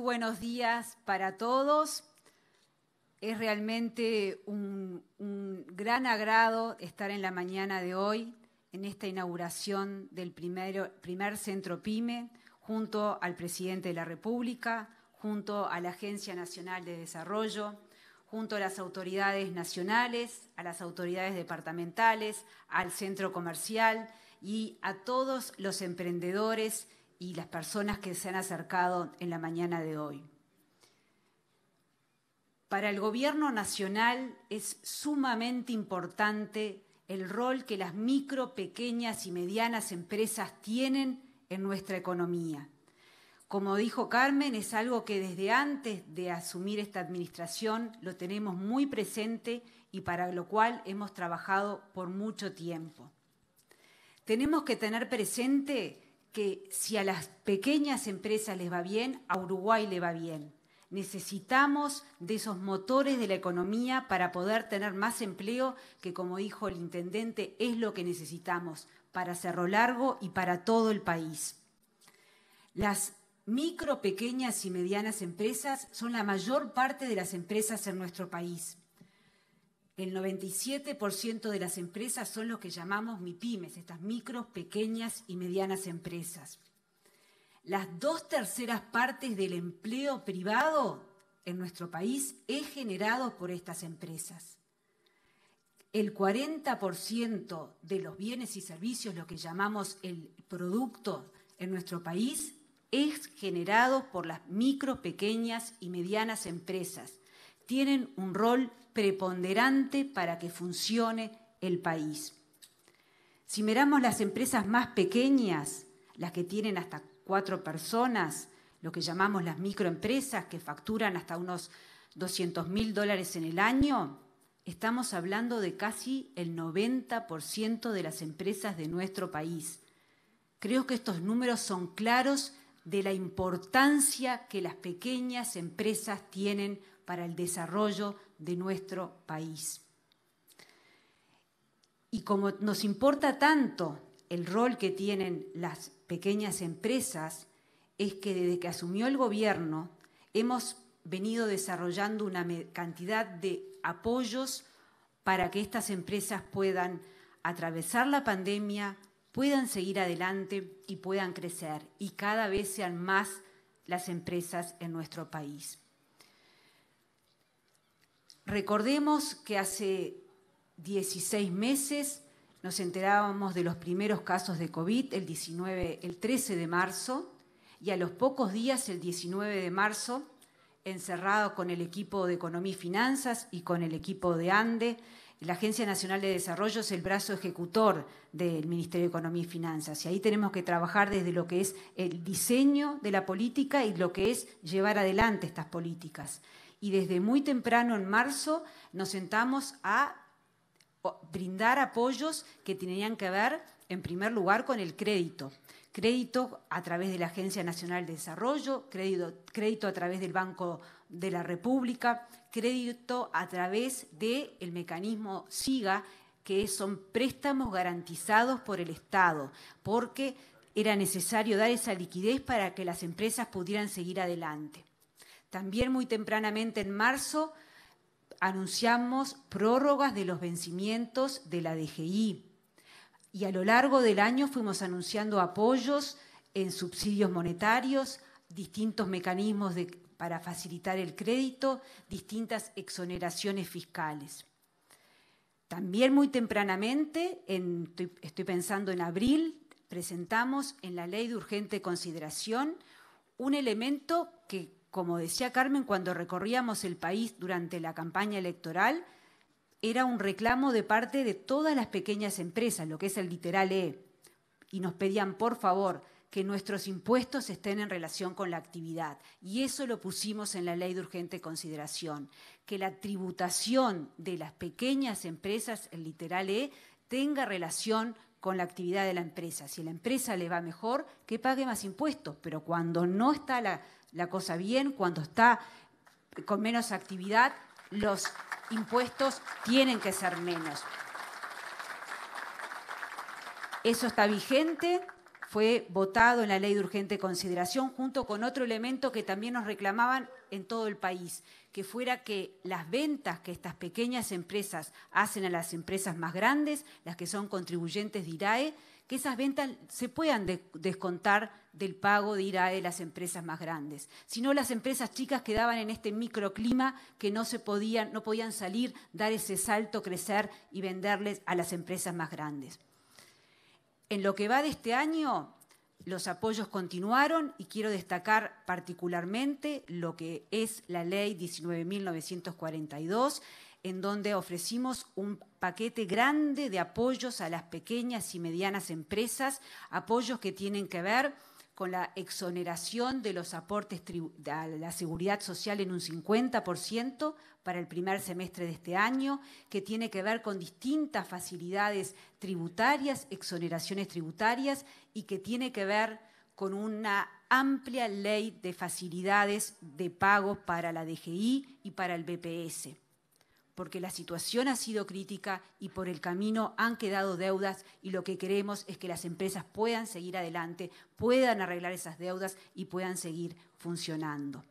buenos días para todos. Es realmente un, gran agrado estar en la mañana de hoy en esta inauguración del primero, primer centro PYME junto al presidente de la República, junto a la Agencia Nacional de Desarrollo, junto a las autoridades nacionales, a las autoridades departamentales, al centro comercial y a todos los emprendedores y las personas que se han acercado en la mañana de hoy. Para el Gobierno Nacional es sumamente importante el rol que las micro, pequeñas y medianas empresas tienen en nuestra economía. Como dijo Carmen, es algo que desde antes de asumir esta administración lo tenemos muy presente y para lo cual hemos trabajado por mucho tiempo. Tenemos que tener presente que si a las pequeñas empresas les va bien, a Uruguay le va bien. Necesitamos de esos motores de la economía para poder tener más empleo, que como dijo el intendente, es lo que necesitamos para Cerro Largo y para todo el país. Las micro, pequeñas y medianas empresas son la mayor parte de las empresas en nuestro país. El 97% de las empresas son lo que llamamos MIPIMES, estas micro, pequeñas y medianas empresas. Las dos terceras partes del empleo privado en nuestro país es generado por estas empresas. El 40% de los bienes y servicios, lo que llamamos el producto en nuestro país, es generado por las micro, pequeñas y medianas empresas. Tienen un rol preponderante para que funcione el país. Si miramos las empresas más pequeñas, las que tienen hasta cuatro personas, lo que llamamos las microempresas, que facturan hasta unos 200 mil dólares en el año, estamos hablando de casi el 90% de las empresas de nuestro país. Creo que estos números son claros de la importancia que las pequeñas empresas tienen para el desarrollo de nuestro país. Y como nos importa tanto el rol que tienen las pequeñas empresas, es que desde que asumió el gobierno hemos venido desarrollando una cantidad de apoyos para que estas empresas puedan atravesar la pandemia, puedan seguir adelante y puedan crecer. Y cada vez sean más las empresas en nuestro país. Recordemos que hace 16 meses nos enterábamos de los primeros casos de COVID el, 19, el 13 de marzo y a los pocos días, el 19 de marzo, encerrado con el equipo de Economía y Finanzas y con el equipo de ANDE, la Agencia Nacional de Desarrollo es el brazo ejecutor del Ministerio de Economía y Finanzas. Y ahí tenemos que trabajar desde lo que es el diseño de la política y lo que es llevar adelante estas políticas y desde muy temprano en marzo nos sentamos a brindar apoyos que tenían que ver, en primer lugar, con el crédito. Crédito a través de la Agencia Nacional de Desarrollo, crédito, a través del Banco de la República, crédito a través del el mecanismo SIGA, que son préstamos garantizados por el Estado, porque era necesario dar esa liquidez para que las empresas pudieran seguir adelante. También muy tempranamente en marzo anunciamos prórrogas de los vencimientos de la DGI y a lo largo del año fuimos anunciando apoyos en subsidios monetarios, distintos mecanismos para facilitar el crédito, distintas exoneraciones fiscales. También muy tempranamente, estoy pensando en abril, presentamos en la ley de urgente consideración un elemento que como decía Carmen, cuando recorríamos el país durante la campaña electoral, era un reclamo de parte de todas las pequeñas empresas, lo que es el literal E, y nos pedían, por favor, que nuestros impuestos estén en relación con la actividad. Y eso lo pusimos en la ley de urgente consideración, que la tributación de las pequeñas empresas, el literal E, tenga relación con la actividad de la empresa. Si a la empresa le va mejor, que pague más impuestos, pero cuando no está la la cosa bien, cuando está con menos actividad, los impuestos tienen que ser menos. Eso está vigente, fue votado en la ley de urgente consideración junto con otro elemento que también nos reclamaban en todo el país, que fuera que las ventas que estas pequeñas empresas hacen a las empresas más grandes, las que son contribuyentes de IRAE, que esas ventas se puedan descontar del pago de IRAE de las empresas más grandes. Si no, las empresas chicas quedaban en este microclima que no, se podían, no podían salir, dar ese salto, crecer y venderles a las empresas más grandes. En lo que va de este año, los apoyos continuaron y quiero destacar particularmente lo que es la ley 19.942, en donde ofrecimos un paquete grande de apoyos a las pequeñas y medianas empresas, apoyos que tienen que ver con la exoneración de los aportes a la seguridad social en un 50% para el primer semestre de este año, que tiene que ver con distintas facilidades tributarias, exoneraciones tributarias y que tiene que ver con una amplia ley de facilidades de pago para la DGI y para el BPS porque la situación ha sido crítica y por el camino han quedado deudas y lo que queremos es que las empresas puedan seguir adelante, puedan arreglar esas deudas y puedan seguir funcionando.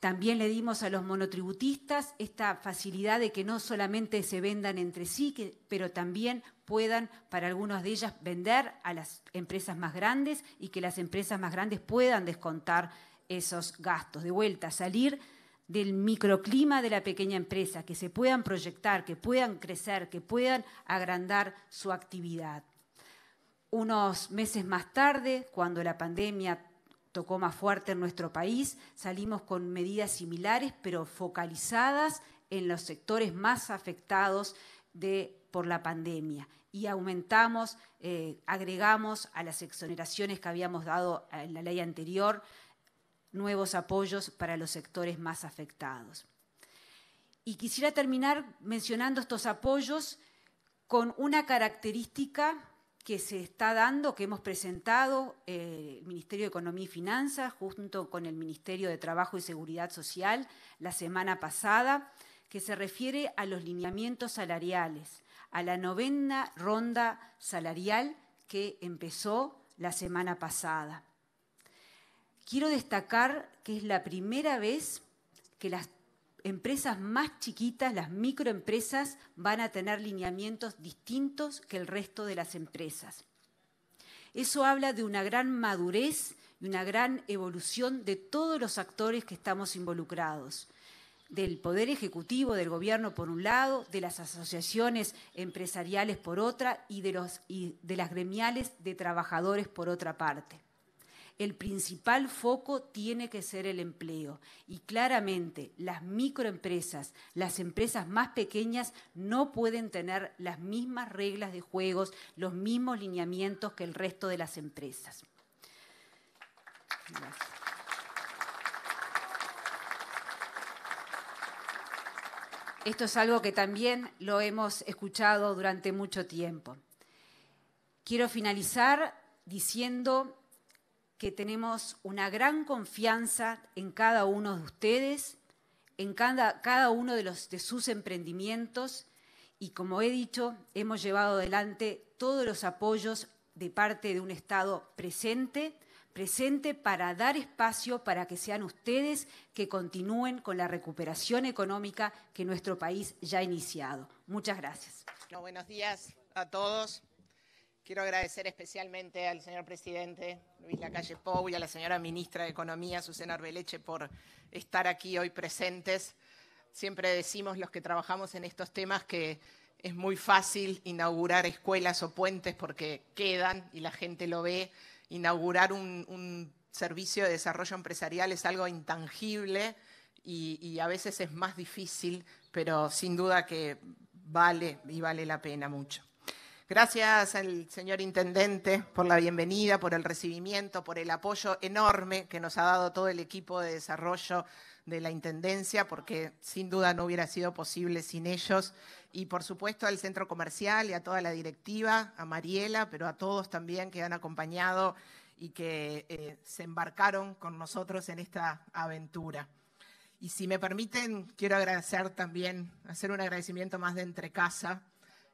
También le dimos a los monotributistas esta facilidad de que no solamente se vendan entre sí, pero también puedan, para algunas de ellas, vender a las empresas más grandes y que las empresas más grandes puedan descontar esos gastos. De vuelta, salir del microclima de la pequeña empresa, que se puedan proyectar, que puedan crecer, que puedan agrandar su actividad. Unos meses más tarde, cuando la pandemia tocó más fuerte en nuestro país, salimos con medidas similares, pero focalizadas en los sectores más afectados por la pandemia y aumentamos, eh, agregamos a las exoneraciones que habíamos dado en la ley anterior nuevos apoyos para los sectores más afectados. Y quisiera terminar mencionando estos apoyos con una característica que se está dando, que hemos presentado eh, el Ministerio de Economía y Finanzas junto con el Ministerio de Trabajo y Seguridad Social la semana pasada, que se refiere a los lineamientos salariales, a la novena ronda salarial que empezó la semana pasada. Quiero destacar que es la primera vez que las empresas más chiquitas, las microempresas, van a tener lineamientos distintos que el resto de las empresas. Eso habla de una gran madurez y una gran evolución de todos los actores que estamos involucrados del Poder Ejecutivo, del Gobierno por un lado, de las asociaciones empresariales por otra y de, de las gremiales de trabajadores por otra parte el principal foco tiene que ser el empleo. Y claramente las microempresas, las empresas más pequeñas, no pueden tener las mismas reglas de juegos, los mismos lineamientos que el resto de las empresas. Esto es algo que también lo hemos escuchado durante mucho tiempo. Quiero finalizar diciendo que tenemos una gran confianza en cada uno de ustedes, en cada, cada uno de, los, de sus emprendimientos y como he dicho, hemos llevado adelante todos los apoyos de parte de un Estado presente, presente para dar espacio para que sean ustedes que continúen con la recuperación económica que nuestro país ya ha iniciado. Muchas gracias. buenos días a todos. Quiero agradecer especialmente al señor presidente Luis Lacalle Pou y a la señora ministra de Economía, Susana Arbeleche, por estar aquí hoy presentes. Siempre decimos los que trabajamos en estos temas que es muy fácil inaugurar escuelas o puentes porque quedan y la gente lo ve. Inaugurar un, servicio de desarrollo empresarial es algo intangible y a veces es más difícil, pero sin duda que vale y vale la pena mucho. Gracias al señor intendente por la bienvenida, por el recibimiento, por el apoyo enorme que nos ha dado todo el equipo de desarrollo de la intendencia, porque sin duda no hubiera sido posible sin ellos. Y por supuesto al centro comercial y a toda la directiva, a Mariela, pero a todos también que han acompañado y que eh, se embarcaron con nosotros en esta aventura. Y si me permiten, quiero agradecer también, hacer un agradecimiento más de entre casa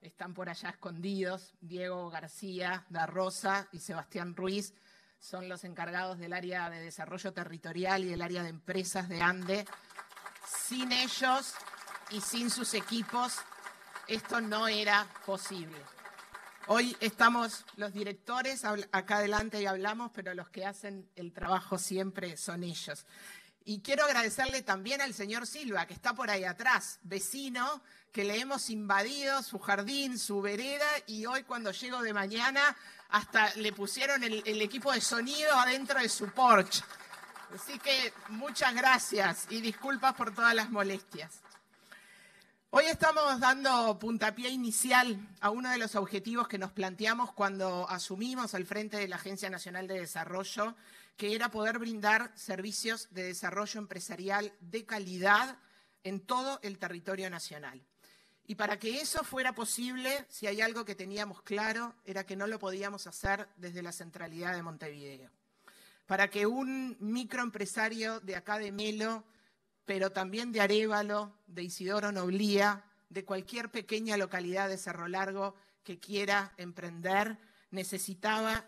están por allá escondidos. Diego García, Da Rosa y Sebastián Ruiz son los encargados del área de desarrollo territorial y del área de empresas de ANDE. Sin ellos y sin sus equipos, esto no era posible. Hoy estamos los directores acá adelante y hablamos, pero los que hacen el trabajo siempre son ellos. Y quiero agradecerle también al señor Silva, que está por ahí atrás, vecino, que le hemos invadido su jardín, su vereda, y hoy cuando llego de mañana hasta le pusieron el, equipo de sonido adentro de su porche. Así que muchas gracias y disculpas por todas las molestias. Hoy estamos dando puntapié inicial a uno de los objetivos que nos planteamos cuando asumimos al frente de la Agencia Nacional de Desarrollo, que era poder brindar servicios de desarrollo empresarial de calidad en todo el territorio nacional. Y para que eso fuera posible, si hay algo que teníamos claro, era que no lo podíamos hacer desde la centralidad de Montevideo. Para que un microempresario de acá de Melo, pero también de Arevalo, de Isidoro Noblía, de cualquier pequeña localidad de Cerro Largo que quiera emprender, necesitaba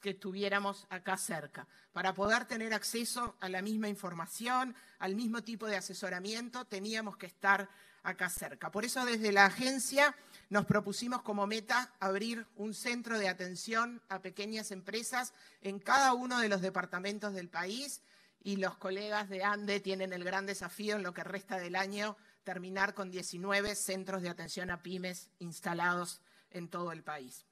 que estuviéramos acá cerca, para poder tener acceso a la misma información, al mismo tipo de asesoramiento, teníamos que estar acá cerca. Por eso desde la agencia nos propusimos como meta abrir un centro de atención a pequeñas empresas en cada uno de los departamentos del país y los colegas de ANDE tienen el gran desafío en lo que resta del año terminar con 19 centros de atención a pymes instalados en todo el país.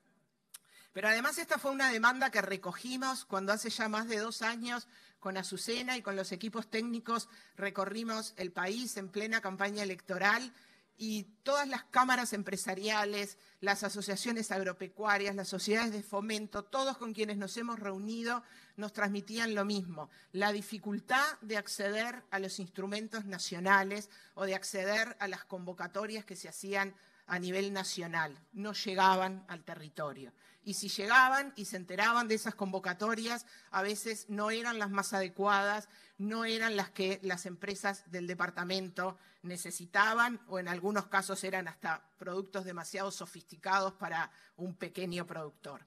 Pero además esta fue una demanda que recogimos cuando hace ya más de dos años con Azucena y con los equipos técnicos recorrimos el país en plena campaña electoral y todas las cámaras empresariales, las asociaciones agropecuarias, las sociedades de fomento, todos con quienes nos hemos reunido, nos transmitían lo mismo, la dificultad de acceder a los instrumentos nacionales o de acceder a las convocatorias que se hacían a nivel nacional, no llegaban al territorio. Y si llegaban y se enteraban de esas convocatorias, a veces no eran las más adecuadas, no eran las que las empresas del departamento necesitaban o en algunos casos eran hasta productos demasiado sofisticados para un pequeño productor.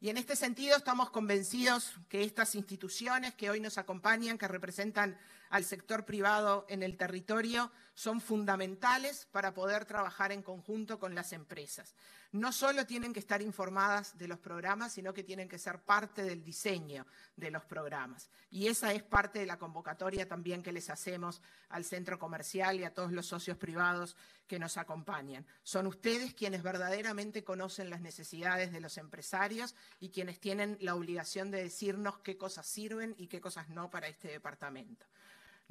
Y en este sentido estamos convencidos que estas instituciones que hoy nos acompañan, que representan al sector privado en el territorio son fundamentales para poder trabajar en conjunto con las empresas. No solo tienen que estar informadas de los programas, sino que tienen que ser parte del diseño de los programas. Y esa es parte de la convocatoria también que les hacemos al centro comercial y a todos los socios privados que nos acompañan. Son ustedes quienes verdaderamente conocen las necesidades de los empresarios y quienes tienen la obligación de decirnos qué cosas sirven y qué cosas no para este departamento.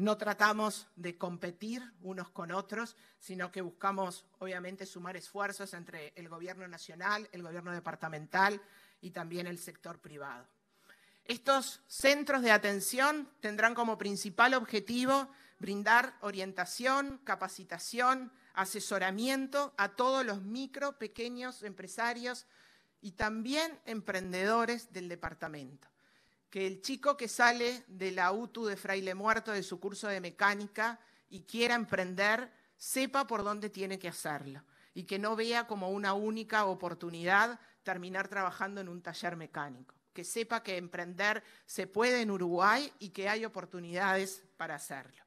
No tratamos de competir unos con otros, sino que buscamos, obviamente, sumar esfuerzos entre el gobierno nacional, el gobierno departamental y también el sector privado. Estos centros de atención tendrán como principal objetivo brindar orientación, capacitación, asesoramiento a todos los micro, pequeños empresarios y también emprendedores del departamento que el chico que sale de la UTU de Fraile Muerto de su curso de mecánica y quiera emprender, sepa por dónde tiene que hacerlo y que no vea como una única oportunidad terminar trabajando en un taller mecánico, que sepa que emprender se puede en Uruguay y que hay oportunidades para hacerlo.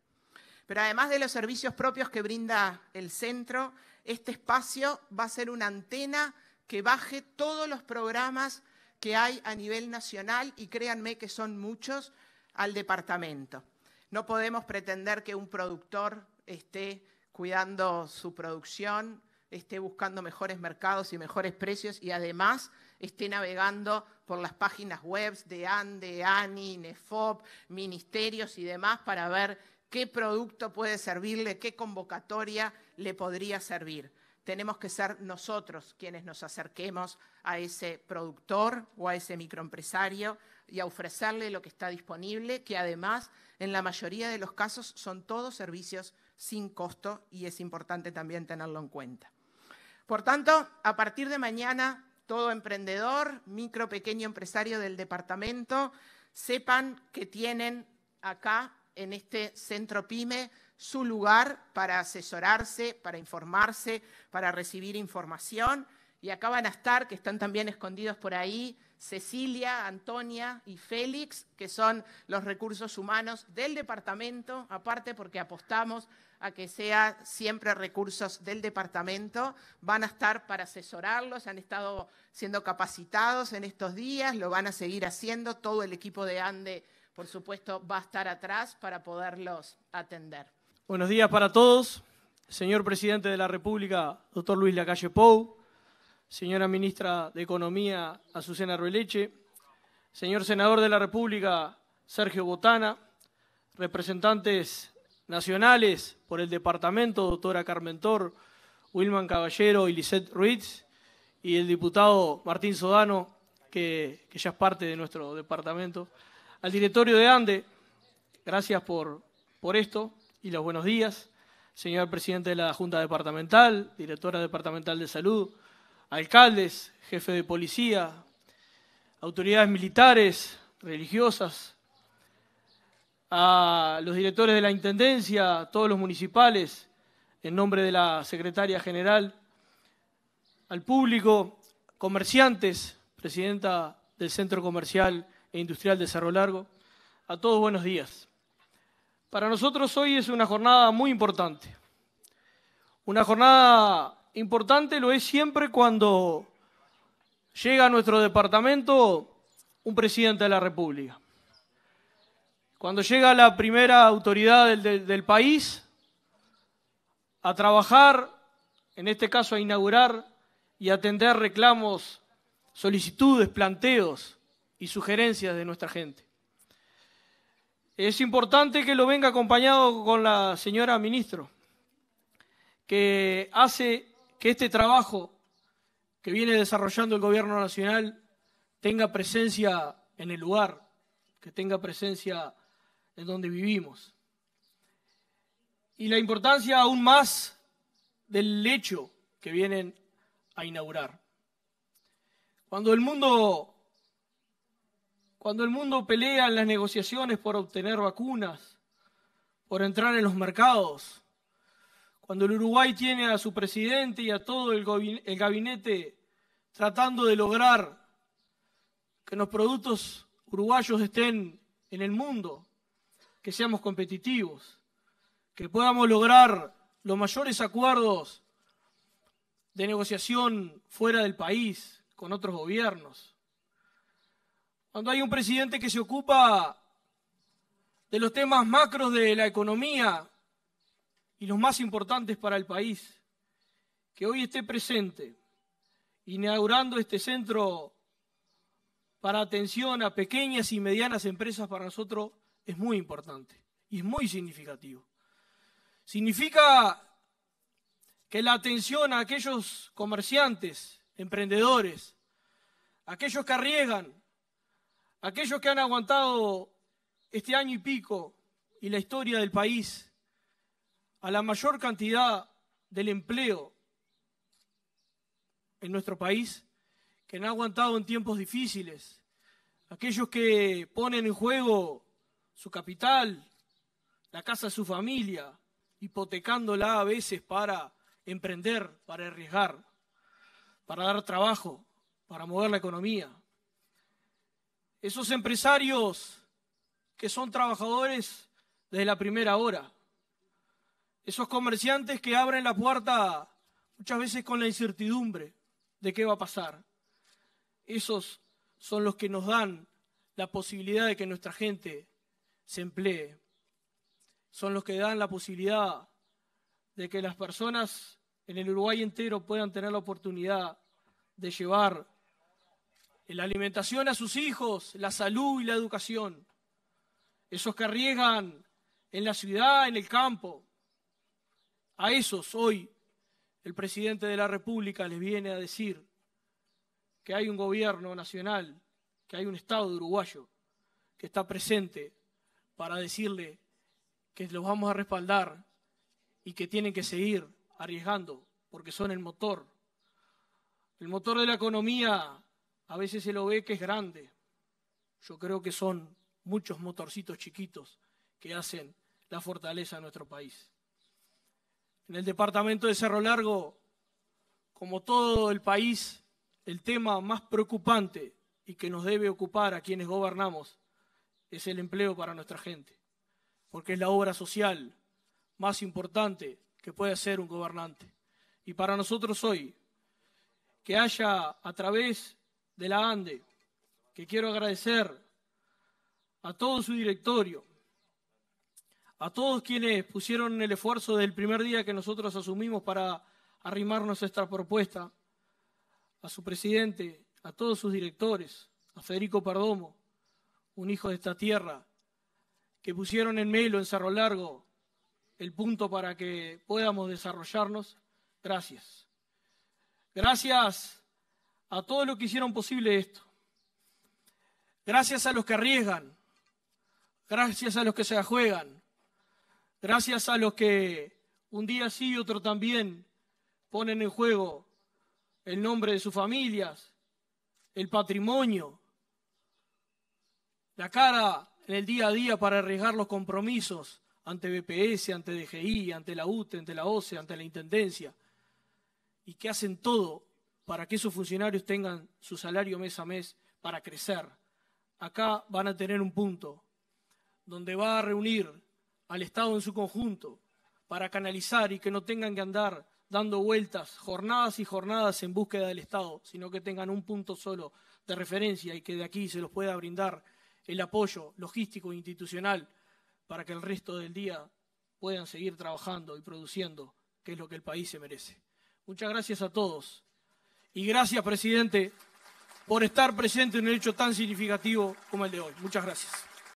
Pero además de los servicios propios que brinda el centro, este espacio va a ser una antena que baje todos los programas que hay a nivel nacional, y créanme que son muchos, al departamento. No podemos pretender que un productor esté cuidando su producción, esté buscando mejores mercados y mejores precios y además esté navegando por las páginas web de ANDE, ANI, NEFOP, ministerios y demás para ver qué producto puede servirle, qué convocatoria le podría servir tenemos que ser nosotros quienes nos acerquemos a ese productor o a ese microempresario y a ofrecerle lo que está disponible, que además en la mayoría de los casos son todos servicios sin costo y es importante también tenerlo en cuenta. Por tanto, a partir de mañana, todo emprendedor, micro, pequeño empresario del departamento, sepan que tienen acá en este centro PYME su lugar para asesorarse, para informarse, para recibir información. Y acá van a estar, que están también escondidos por ahí, Cecilia, Antonia y Félix, que son los recursos humanos del departamento, aparte porque apostamos a que sea siempre recursos del departamento, van a estar para asesorarlos, han estado siendo capacitados en estos días, lo van a seguir haciendo, todo el equipo de ANDE, por supuesto, va a estar atrás para poderlos atender. Buenos días para todos. Señor presidente de la República, doctor Luis Lacalle Pou. Señora ministra de Economía, Azucena Rueleche. Señor senador de la República, Sergio Botana. Representantes nacionales por el departamento, doctora Carmentor, Wilman Caballero y Lisette Ruiz. Y el diputado Martín Sodano, que, ya es parte de nuestro departamento. Al directorio de ANDE, gracias por esto y los buenos días. Señor presidente de la Junta Departamental, directora departamental de salud, alcaldes, jefe de policía, autoridades militares, religiosas, a los directores de la Intendencia, a todos los municipales, en nombre de la Secretaria General, al público, comerciantes, presidenta del Centro Comercial e Industrial de Cerro Largo, a todos buenos días. Para nosotros hoy es una jornada muy importante. Una jornada importante lo es siempre cuando llega a nuestro departamento un presidente de la República. Cuando llega la primera autoridad del, país a trabajar, en este caso a inaugurar y atender reclamos, solicitudes, planteos y sugerencias de nuestra gente. Es importante que lo venga acompañado con la señora ministro, que hace que este trabajo que viene desarrollando el gobierno nacional tenga presencia en el lugar, que tenga presencia en donde vivimos. Y la importancia aún más del hecho que vienen a inaugurar. Cuando el mundo cuando el mundo pelea en las negociaciones por obtener vacunas, por entrar en los mercados, cuando el Uruguay tiene a su presidente y a todo el, gabinete tratando de lograr que los productos uruguayos estén en el mundo, que seamos competitivos, que podamos lograr los mayores acuerdos de negociación fuera del país, con otros gobiernos. Cuando hay un presidente que se ocupa de los temas macros de la economía y los más importantes para el país, que hoy esté presente inaugurando este centro para atención a pequeñas y medianas empresas para nosotros es muy importante y es muy significativo. Significa que la atención a aquellos comerciantes, emprendedores, aquellos que arriesgan, Aquellos que han aguantado este año y pico y la historia del país a la mayor cantidad del empleo en nuestro país, que han aguantado en tiempos difíciles, aquellos que ponen en juego su capital, la casa de su familia, hipotecándola a veces para emprender, para arriesgar, para dar trabajo, para mover la economía. Esos empresarios que son trabajadores desde la primera hora. Esos comerciantes que abren la puerta muchas veces con la incertidumbre de qué va a pasar. Esos son los que nos dan la posibilidad de que nuestra gente se emplee. Son los que dan la posibilidad de que las personas en el Uruguay entero puedan tener la oportunidad de llevar la alimentación a sus hijos, la salud y la educación. Esos que arriesgan en la ciudad, en el campo. A esos hoy el presidente de la República les viene a decir que hay un gobierno nacional, que hay un Estado uruguayo que está presente para decirle que los vamos a respaldar y que tienen que seguir arriesgando porque son el motor. El motor de la economía a veces se lo ve que es grande. Yo creo que son muchos motorcitos chiquitos que hacen la fortaleza de nuestro país. En el departamento de Cerro Largo, como todo el país, el tema más preocupante y que nos debe ocupar a quienes gobernamos es el empleo para nuestra gente, porque es la obra social más importante que puede hacer un gobernante. Y para nosotros hoy, que haya a través de la ANDE, que quiero agradecer a todo su directorio, a todos quienes pusieron el esfuerzo del primer día que nosotros asumimos para arrimarnos esta propuesta, a su presidente, a todos sus directores, a Federico Perdomo, un hijo de esta tierra, que pusieron en Melo, en Cerro Largo, el punto para que podamos desarrollarnos. Gracias. Gracias a todos los que hicieron posible esto. Gracias a los que arriesgan, gracias a los que se juegan, gracias a los que un día sí y otro también ponen en juego el nombre de sus familias, el patrimonio, la cara en el día a día para arriesgar los compromisos ante BPS, ante DGI, ante la UTE, ante la OCE, ante la Intendencia, y que hacen todo para que esos funcionarios tengan su salario mes a mes para crecer. Acá van a tener un punto donde va a reunir al Estado en su conjunto para canalizar y que no tengan que andar dando vueltas jornadas y jornadas en búsqueda del Estado, sino que tengan un punto solo de referencia y que de aquí se los pueda brindar el apoyo logístico e institucional para que el resto del día puedan seguir trabajando y produciendo, que es lo que el país se merece. Muchas gracias a todos. Y gracias, presidente, por estar presente en un hecho tan significativo como el de hoy. Muchas gracias.